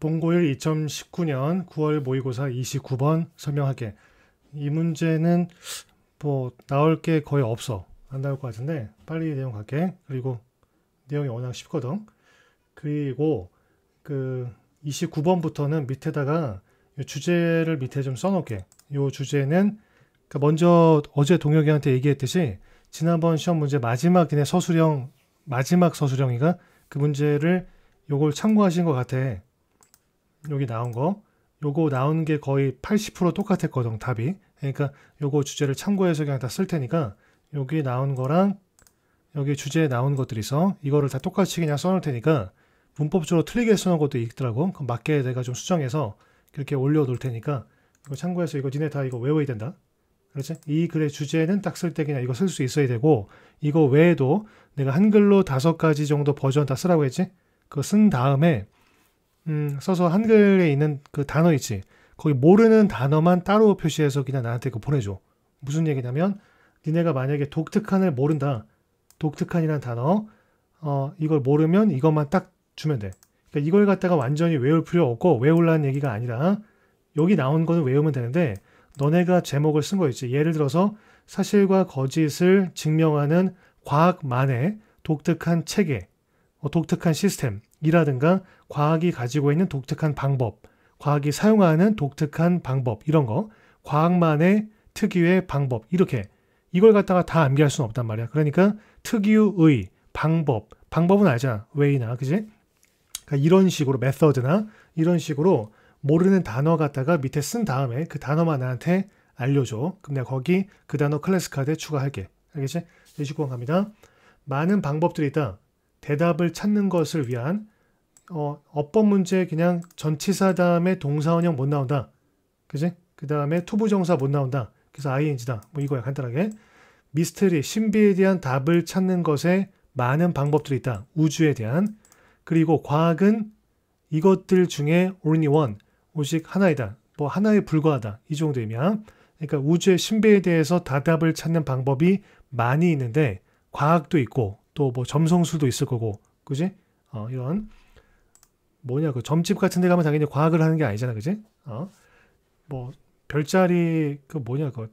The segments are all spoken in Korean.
본고일 2019년 9월 모의고사 29번 설명하게 이 문제는 뭐 나올 게 거의 없어 안 나올 것 같은데 빨리 내용 갈게 그리고 내용이 워낙 쉽거든 그리고 그 29번부터는 밑에다가 주제를 밑에 좀 써놓게 요 주제는 그러니까 먼저 어제 동혁이한테 얘기했듯이 지난번 시험 문제 마지막 이네 서술형 마지막 서술형이가 그 문제를 요걸 참고하신 것 같아 여기 나온 거 요거 나온 게 거의 80% 똑같았거든 답이 그러니까 요거 주제를 참고해서 그냥 다 쓸 테니까 여기 나온 거랑 여기 주제에 나온 것들이서 이거를 다 똑같이 그냥 써놓을 테니까 문법적으로 틀리게 써놓은 것도 있더라고 그럼 맞게 내가 좀 수정해서 그렇게 올려놓을 테니까 이거 참고해서 이거 니네 다 이거 외워야 된다 그렇지? 이 글의 주제는 딱 쓸 때 그냥 이거 쓸 수 있어야 되고 이거 외에도 내가 한글로 다섯 가지 정도 버전 다 쓰라고 했지? 그거 쓴 다음에 음, 써서 한글에 있는 그 단어 있지. 거기 모르는 단어만 따로 표시해서 그냥 나한테 그 보내줘. 무슨 얘기냐면 니네가 만약에 독특한을 모른다. 독특한이란 단어. 어, 이걸 모르면 이것만 딱 주면 돼. 그러니까 이걸 갖다가 완전히 외울 필요 없고 외울라는 얘기가 아니라 여기 나온 거는 외우면 되는데 너네가 제목을 쓴 거 있지. 예를 들어서 사실과 거짓을 증명하는 과학만의 독특한 체계. 뭐 독특한 시스템이라든가 과학이 가지고 있는 독특한 방법, 과학이 사용하는 독특한 방법 이런 거, 과학만의 특유의 방법 이렇게 이걸 갖다가 다 암기할 수는 없단 말이야. 그러니까 특유의 방법, 방법은 알잖아. 왜이 y 나 그지? 그러니까 이런 식으로 메서드나 이런 식으로 모르는 단어 갖다가 밑에 쓴 다음에 그 단어만 나한테 알려줘. 그럼 내가 거기 그 단어 클래스 카드에 추가할게. 알겠지? 29번 갑니다. 많은 방법들이 있다. 대답을 찾는 것을 위한 어, 어법 문제 그냥 전치사 다음에 동사원형 못 나온다. 그지? 그 다음에 투부정사 못 나온다. 그래서 ing다. 뭐 이거야 간단하게. 미스터리, 신비에 대한 답을 찾는 것에 많은 방법들이 있다. 우주에 대한. 그리고 과학은 이것들 중에 only one, 오직 하나이다. 뭐 하나에 불과하다. 이 정도 이면 그러니까 우주의 신비에 대해서 다 답을 찾는 방법이 많이 있는데 과학도 있고 또뭐 점성술도 있을 거고, 그지? 어, 이런 뭐냐 그 점집 같은 데 가면 당연히 과학을 하는 게 아니잖아, 그지? 어, 뭐 별자리 그 뭐냐 그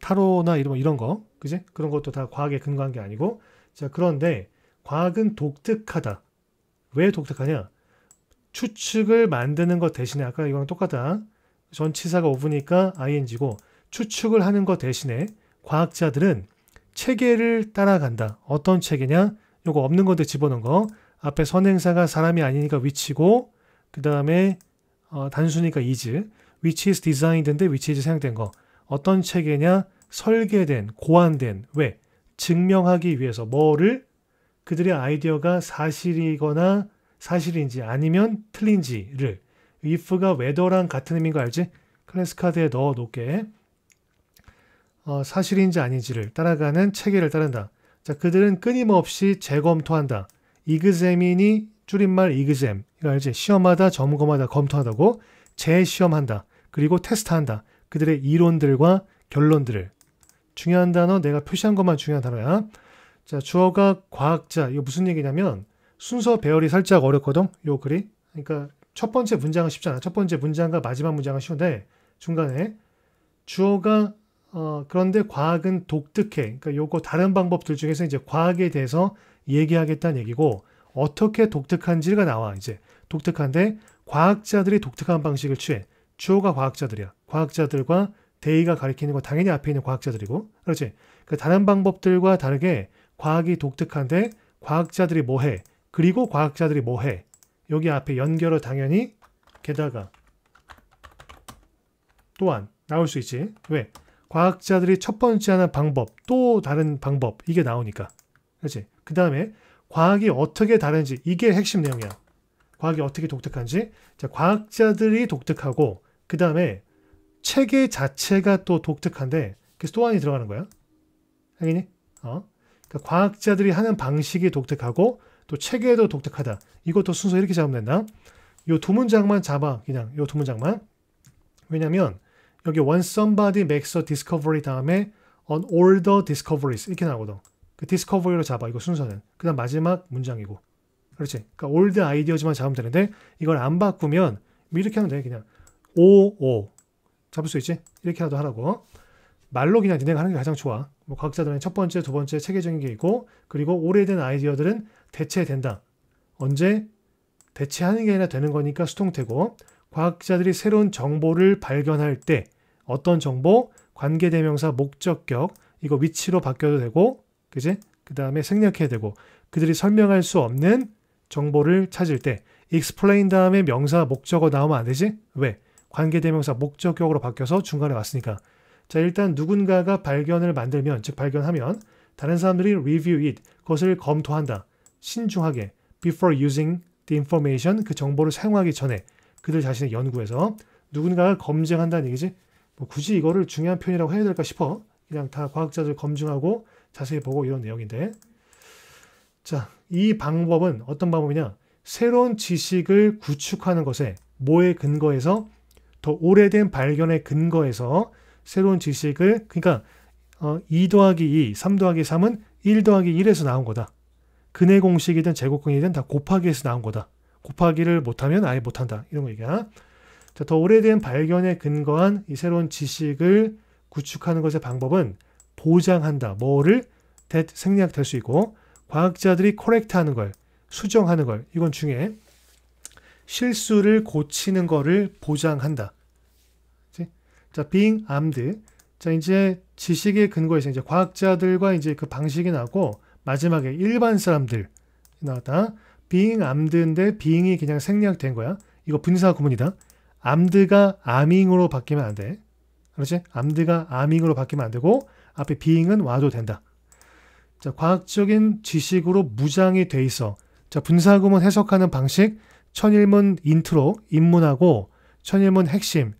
타로나 이런 이런 거, 그지? 그런 것도 다 과학에 근거한 게 아니고, 자 그런데 과학은 독특하다. 왜 독특하냐? 추측을 만드는 것 대신에 아까 이거랑 똑같다. 전치사가 오브니까 ing고 추측을 하는 것 대신에 과학자들은 체계를 따라간다. 어떤 체계냐? 요거 없는 건데 집어넣은 거. 앞에 선행사가 사람이 아니니까 위치고 그 다음에 어, 단순히니까 is. which is designed인데 which is 생각된 거. 어떤 체계냐? 설계된, 고안된. 왜? 증명하기 위해서 뭐를 그들의 아이디어가 사실이거나 사실인지 아니면 틀린지를 if가 whether랑 같은 의미인 거 알지? 클래스 카드에 넣어 놓게. 어, 사실인지 아닌지를 따라가는 체계를 따른다. 자, 그들은 끊임없이 재검토한다. 이그잼이니 줄임말 이그잼. 이거 알지? 시험하다, 점검하다, 검토하다고 재시험한다. 그리고 테스트한다. 그들의 이론들과 결론들을. 중요한 단어 내가 표시한 것만 중요한 단어야. 자, 주어가 과학자. 이거 무슨 얘기냐면 순서 배열이 살짝 어렵거든. 요 글이. 그러니까 첫 번째 문장은 쉽잖아. 첫 번째 문장과 마지막 문장은 쉬운데 중간에 주어가 어, 그런데 과학은 독특해. 그러니까 요거 다른 방법들 중에서 이제 과학에 대해서 얘기하겠다는 얘기고 어떻게 독특한지가 나와 이제 독특한데 과학자들이 독특한 방식을 취해. 주호가 과학자들이야. 과학자들과 데이가 가리키는 건 당연히 앞에 있는 과학자들이고 그렇지. 그 다른 방법들과 다르게 과학이 독특한데 과학자들이 뭐해? 그리고 과학자들이 뭐해? 여기 앞에 연결어 당연히 게다가 또한 나올 수 있지. 왜? 과학자들이 첫 번째 하는 방법, 또 다른 방법, 이게 나오니까. 그렇지? 그 다음에 과학이 어떻게 다른지, 이게 핵심 내용이야. 과학이 어떻게 독특한지. 자, 과학자들이 독특하고, 그 다음에 체계 자체가 또 독특한데, 그래서 또한이 들어가는 거야. 알겠니? 어? 그러니까 과학자들이 하는 방식이 독특하고, 또 체계도 독특하다. 이것도 순서 이렇게 잡으면 된다. 요 두 문장만 잡아, 그냥 요 두 문장만. 왜냐면, 여기 when somebody makes a discovery 다음에 on all the discoveries 이렇게 나오거든. 그 discovery로 잡아 이거 순서는. 그다음 마지막 문장이고. 그렇지. 그러니까 all ideas만 잡으면 되는데 이걸 안 바꾸면 이렇게 하면 돼 그냥 오 오 잡을 수 있지? 이렇게하도 하라고. 말로 그냥 진행 하는 게 가장 좋아. 뭐 과학자들은 첫 번째, 두 번째 체계적인 게 있고 그리고 오래된 아이디어들은 대체된다. 언제 대체하는 게 아니라 되는 거니까 수동태고 과학자들이 새로운 정보를 발견할 때 어떤 정보, 관계대명사, 목적격, 이거 위치로 바뀌어도 되고, 그지? 그 다음에 생략해야 되고, 그들이 설명할 수 없는 정보를 찾을 때, explain 다음에 명사, 목적어 나오면 안 되지? 왜? 관계대명사, 목적격으로 바뀌어서 중간에 왔으니까. 자, 일단 누군가가 발견을 만들면, 즉 발견하면, 다른 사람들이 review it, 그것을 검토한다. 신중하게, before using the information, 그 정보를 사용하기 전에, 그들 자신의 연구에서 누군가가 검증한다는 얘기지. 뭐 굳이 이거를 중요한 표현이라고 해야 될까 싶어. 그냥 다 과학자들 검증하고 자세히 보고 이런 내용인데. 자, 이 방법은 어떤 방법이냐? 새로운 지식을 구축하는 것에 뭐에 근거해서 더 오래된 발견에 근거해서 새로운 지식을 그러니까 어, 2 더하기 2, 3 더하기 3은 1 더하기 1에서 나온 거다. 근의 공식이든 제곱근이든 다 곱하기에서 나온 거다. 곱하기를 못하면 아예 못한다. 이런 거 얘기야. 더 오래된 발견에 근거한 이 새로운 지식을 구축하는 것의 방법은 보장한다. 뭐를 대, 생략될 수 있고 과학자들이 코렉트하는 걸 수정하는 걸 이건 중에 실수를 고치는 거를 보장한다. 그치? 자, being armed. 자, 이제 지식의 근거에서 이제 과학자들과 이제 그 방식이 나고 마지막에 일반 사람들 나왔다. being armed인데 being이 그냥 생략된 거야. 이거 분사 구문이다. 암드가 아밍으로 바뀌면 안 돼. 그렇지? 암드가 아밍으로 바뀌면 안 되고 앞에 비잉은 와도 된다. 자, 과학적인 지식으로 무장이 돼 있어. 자, 분사구문 해석하는 방식 천일문 인트로 입문하고 천일문 핵심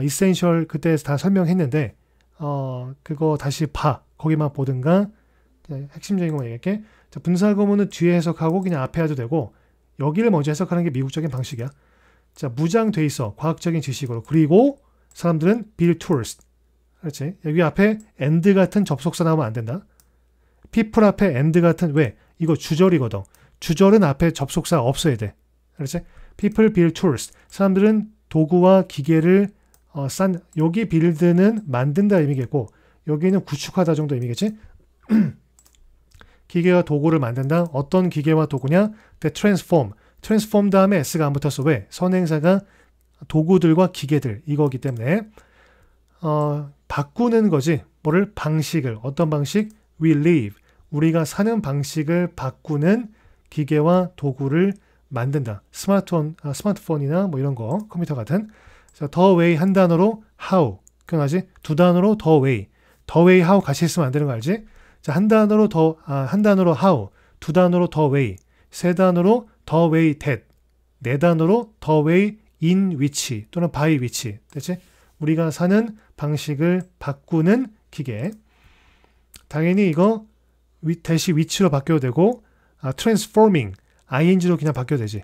이센셜 어, 그때 다 설명했는데 어, 그거 다시 봐. 거기만 보든가 핵심적인 거 얘기할게. 자, 분사구문은 뒤에 해석하고 그냥 앞에 해도 되고 여기를 먼저 해석하는 게 미국적인 방식이야. 자, 무장돼 있어. 과학적인 지식으로. 그리고 사람들은 build t o 그렇지? 여기 앞에 and 같은 접속사 나오면 안 된다. people 앞에 and 같은 왜? 이거 주절이거든. 주절은 앞에 접속사 없어야 돼. 그렇지? people build tools. 사람들은 도구와 기계를 어, 싼 여기 빌드는 만든다 의미겠고 여기는 구축하다 정도 의미겠지? 기계와 도구를 만든다. 어떤 기계와 도구냐? The transform. 트랜스폼 다음에 S가 안 붙었어. 왜? 선행사가 도구들과 기계들 이거기 때문에 어, 바꾸는 거지. 뭐를 방식을 어떤 방식? We live 우리가 사는 방식을 바꾸는 기계와 도구를 만든다. 스마트폰, 아, 스마트폰이나 뭐 이런 거 컴퓨터 같은 더 웨이 한 단어로 how 기억나지? 그러니까 두 단어로 더 웨이 더 웨이 how 같이 있으면안 되는 거 알지? 자, 한 단어로 더, 아, 한 단어로 how, 두 단어로 더 way, 세 단어로 the way that 네 단어로 the way in which 또는 by which 됐지? 우리가 사는 방식을 바꾸는 기계 당연히 이거 대시 위치로 바뀌어도 되고 아, transforming ing로 그냥 바뀌어도 되지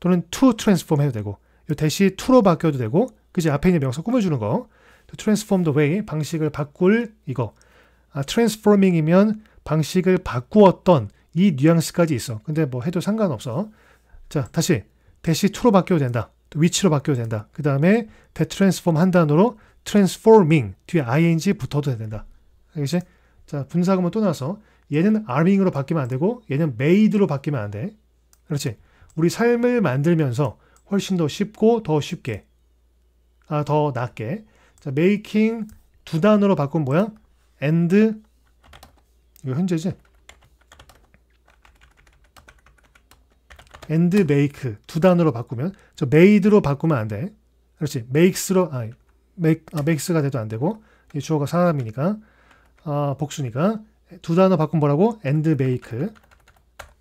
또는 to transform 해도 되고 이 대시 to로 바뀌어도 되고 그지 앞에 있는 명사 꾸며주는 거 transform the way 방식을 바꿀 이거 아, transforming이면 방식을 바꾸었던 이 뉘앙스까지 있어 근데 뭐 해도 상관없어 자, 다시 대시 투로 바뀌어도 된다. 위치로 바뀌어도 된다. 그 다음에 대트랜스폼 한 단어로 트랜스포밍 뒤에 ing 붙어도 된다. 알겠지? 자, 분사금은또 나서 얘는 arming으로 바뀌면 안 되고 얘는 made로 바뀌면 안 돼. 그렇지. 우리 삶을 만들면서 훨씬 더 쉽고 더 쉽게 아, 더낮게 자, making 두 단어로 바꾼 모양 and 이거 현재지? and make 두 단어로 바꾸면 저 made로 바꾸면 안 돼. 그렇지. makes로 아, make, 아 makes가 돼도 안 되고 이 주어가 사람이니까 아, 복수니까 두 단어 바꾼 뭐라고 and make.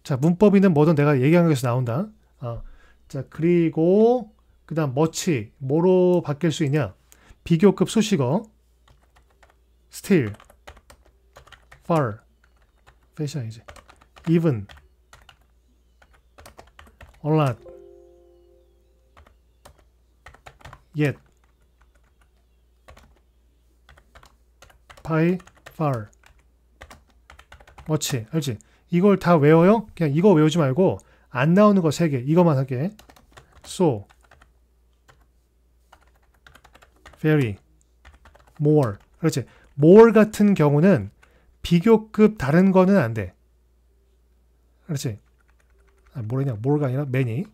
자 문법이는 뭐든 내가 얘기한 것에서 나온다. 아, 자 그리고 그다음 much 뭐로 바뀔 수 있냐? 비교급 수식어 still, far, 패션이지, even a l not yet by far 그렇지 알지 이걸 다 외워요? 그냥 이거 외우지 말고 안 나오는 거 3개 이거만 할게 so very more 그렇지 more 같은 경우는 비교급 다른 거는 안돼 그렇지 아니, 모래냐 모가 아니라 매니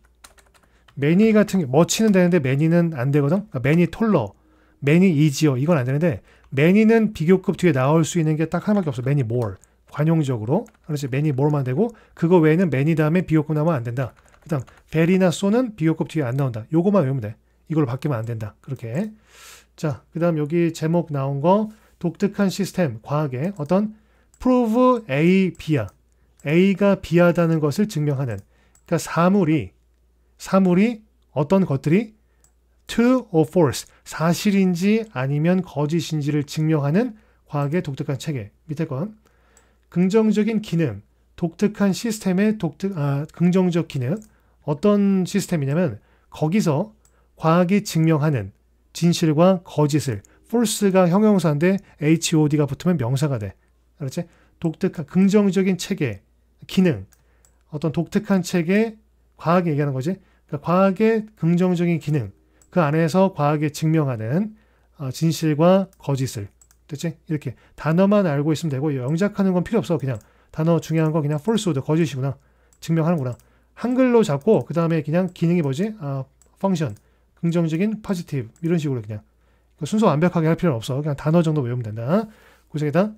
매니 같은 게 머치는 되는데 매니는 안 되거든 그러니까 매니 톨러 매니 이지어 이건 안 되는데 매니는 비교급 뒤에 나올 수 있는 게 딱 하나밖에 없어 매니 몰 관용적으로 그래서 매니 몰만 되고 그거 외에는 매니 다음에 비교급 나오면 안 된다 그 다음 베리나 쏘는 비교급 뒤에 안 나온다 요거만 외우면 돼 이걸 로 바뀌면 안 된다 그렇게 자그 다음 여기 제목 나온 거 독특한 시스템 과학의 어떤 prove A, B야 A가 B하다는 것을 증명하는 그러니까 사물이 사물이 어떤 것들이 true or false 사실인지 아니면 거짓인지를 증명하는 과학의 독특한 체계 밑에 건 긍정적인 기능 독특한 시스템의 독특 아 긍정적 기능 어떤 시스템이냐면 거기서 과학이 증명하는 진실과 거짓을 false가 형용사인데 HOD가 붙으면 명사가 돼. 알았지? 독특한 긍정적인 체계, 기능 어떤 독특한 책에 과학 얘기하는 거지. 그러니까 과학의 긍정적인 기능, 그 안에서 과학에 증명하는 어, 진실과 거짓을. 됐지? 이렇게 단어만 알고 있으면 되고 영작하는 건 필요 없어. 그냥 단어 중요한 건 그냥 falsehood, 거짓이구나. 증명하는구나. 한글로 잡고 그 다음에 그냥 기능이 뭐지? 아, function, 긍정적인 positive 이런 식으로 그냥 순서 완벽하게 할 필요는 없어. 그냥 단어 정도 외우면 된다. 고생했다.